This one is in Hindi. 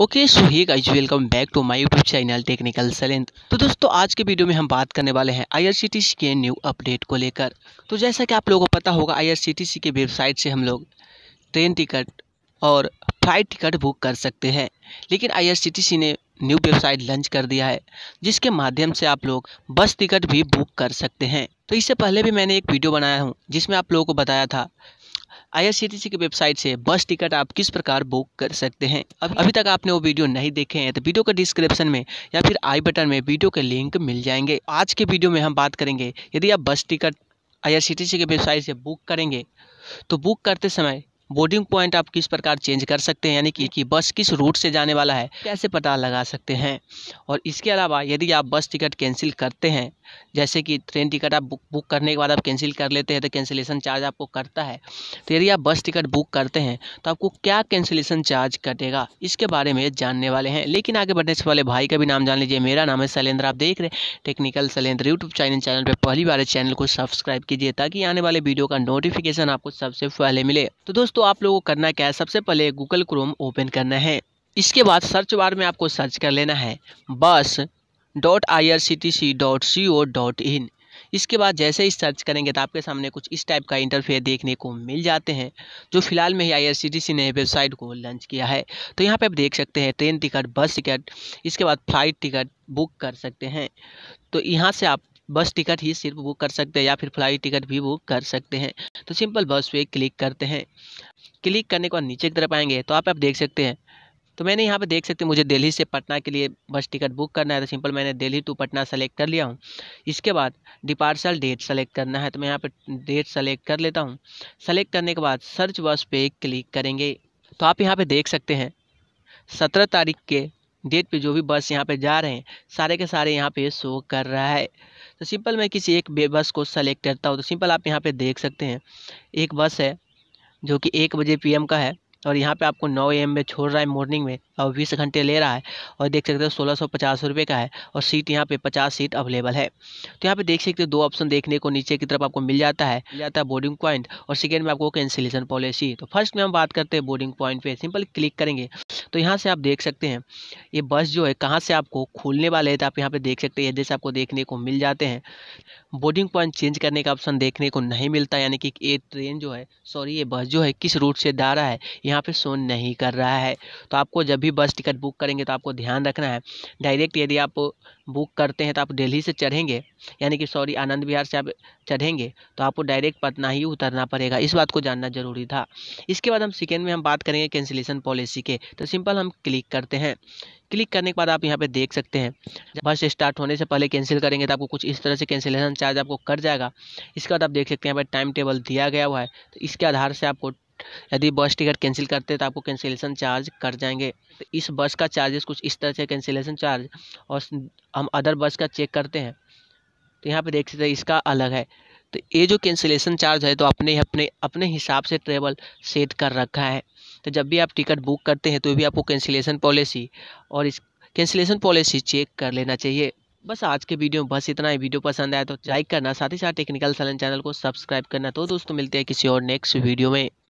okay so hey guys welcome back to my YouTube channel technical सलेंत तो दोस्तों आज के वीडियो में हम बात करने वाले हैं आईआरसीटीसी के न्यू अपडेट को लेकर तो जैसा कि आप लोगों को पता होगा आईआरसीटीसी के वेबसाइट से हम लोग ट्रेन टिकट और फ्लाइट टिकट बुक कर सकते हैं लेकिन आईआरसीटीसी ने न्यू वेबसाइट लॉन्च कर दिया है जिसके माध्यम से आप लोग बस टिकट भी बुक कर सकते हैं तो इससे पहले भी मैंने एक वीडियो बनाया हूँ जिसमें आप लोगों को बताया था आईआरसीटीसी की वेबसाइट से बस टिकट आप किस प्रकार बुक कर सकते हैं अभी अभी तक आपने वो वीडियो नहीं देखे हैं तो वीडियो के डिस्क्रिप्शन में या फिर आई बटन में वीडियो के लिंक मिल जाएंगे आज के वीडियो में हम बात करेंगे यदि आप बस टिकट सी की वेबसाइट से बुक करेंगे तो बुक करते समय बोर्डिंग पॉइंट आप किस प्रकार चेंज कर सकते हैं यानी कि, कि बस किस रूट से जाने वाला है कैसे पता लगा सकते हैं और इसके अलावा यदि आप बस टिकट कैंसिल करते हैं जैसे कि ट्रेन टिकट आप बुक बुक करने के बाद आप कैंसिल कर लेते हैं तो कैंसिलेशन चार्ज आपको करता है तो यदि आप बस टिकट बुक करते हैं तो आपको क्या कैंसिलेशन चार्ज कटेगा इसके बारे में जानने वाले हैं लेकिन आगे बढ़ने से पहले भाई का भी नाम जान लीजिए मेरा नाम है शैलेंद्र आप देख रहे हैं technical Shailendra YouTube channel channel पर पहली बार चैनल को सब्सक्राइब कीजिए ताकि आने वाले वीडियो का नोटिफिकेशन आपको सबसे पहले मिले तो दोस्तों तो आप लोगों को करना क्या है सबसे पहले गूगल क्रोम ओपन करना है इसके बाद सर्च बार में आपको सर्च कर लेना है बस dot I R C T C dot C O dot in इसके बाद जैसे ही सर्च करेंगे तो आपके सामने कुछ इस टाइप का इंटरफेयर देखने को मिल जाते हैं जो फिलहाल में ही आईआरसीटीसी ने वेबसाइट को लॉन्च किया है तो यहाँ पे आप देख सकते हैं ट्रेन टिकट बस टिकट इसके बाद फ्लाइट टिकट बुक कर सकते हैं तो यहाँ से आप बस टिकट ही सिर्फ बुक कर सकते हैं या फिर फ्लाइट टिकट भी बुक कर सकते हैं तो सिंपल बस पे क्लिक करते हैं क्लिक करने के बाद नीचे की तरफ आएंगे तो आप आप देख सकते हैं तो मैंने यहाँ पे देख सकते हैं मुझे दिल्ली से पटना के लिए बस टिकट बुक करना है तो सिंपल मैंने दिल्ली टू पटना सेलेक्ट कर लिया हूँ इसके बाद डिपार्सल डेट सेलेक्ट करना है तो मैं यहाँ पे डेट सेलेक्ट कर लेता हूँ सेलेक्ट करने के बाद सर्च बस पे क्लिक करेंगे तो आप यहाँ पे देख सकते हैं सत्रह तारीख के डेट पे जो भी बस यहाँ पे जा रहे हैं सारे के सारे यहाँ पे शो कर रहा है तो सिंपल मैं किसी एक बस को सेलेक्ट करता हूँ तो सिंपल आप यहाँ पे देख सकते हैं एक बस है जो कि एक बजे पीएम का है और यहाँ पे आपको नौ एम में छोड़ रहा है मॉर्निंग में और बीस घंटे ले रहा है और देख सकते हो सोलह सौ पचास रुपये का है और सीट यहाँ पे पचास सीट अवेलेबल है तो यहाँ पे देख सकते हो दो ऑप्शन देखने को नीचे की तरफ आपको मिल जाता है मिल जाता है बोर्डिंग पॉइंट और सेकेंड में आपको कैंसिलेशन पॉलिसी तो फर्स्ट में हम बात करते हैं बोर्डिंग पॉइंट पर सिंपल क्लिक करेंगे तो यहाँ से आप देख सकते हैं ये बस जो है कहाँ से आपको खोलने वाले है तो आप यहाँ पर देख सकते हैं जैसे आपको देखने को मिल जाते हैं बोर्डिंग पॉइंट चेंज करने का ऑप्शन देखने को नहीं मिलता यानी कि ये ट्रेन जो है सॉरी ये बस जो है किस रूट से जा रहा है यहाँ पे शो नहीं कर रहा है तो आपको जब भी बस टिकट बुक करेंगे तो आपको ध्यान रखना है डायरेक्ट यदि आप बुक करते हैं तो आप दिल्ली से चढ़ेंगे यानी कि सॉरी आनंद विहार से आप चढ़ेंगे तो आपको डायरेक्ट पटना ही उतरना पड़ेगा इस बात को जानना जरूरी था इसके बाद हम सेकेंड में हम बात करेंगे कैंसिलेशन पॉलिसी के तो सिंपल हम क्लिक करते हैं क्लिक करने के बाद आप यहाँ पर देख सकते हैं बस स्टार्ट होने से पहले कैंसिल करेंगे तो आपको कुछ इस तरह से कैंसिलेशन चार्ज आपको कर जाएगा इसके बाद आप देख सकते हैं यहाँ पर टाइम टेबल दिया गया हुआ है तो इसके आधार से आपको यदि बस टिकट कैंसिल करते हैं तो आपको कैंसिलेशन चार्ज कर जाएंगे तो इस बस का चार्जेस कुछ इस तरह से कैंसिलेशन चार्ज और हम अदर बस का चेक करते हैं तो यहाँ पे देख सकते हैं इसका अलग है तो ये जो कैंसिलेशन चार्ज है तो अपने अपने अपने हिसाब से ट्रेवल सेट कर रखा है तो जब भी आप टिकट बुक करते हैं तो भी आपको कैंसिलेशन पॉलिसी और इस कैंसिलेशन पॉलिसी चेक कर लेना चाहिए बस आज के वीडियो में बस इतना ही वीडियो पसंद आया तो लाइक करना साथ ही साथ टेक्निकल सलन चैनल को सब्सक्राइब करना तो दोस्तों मिलते हैं किसी और नेक्स्ट वीडियो में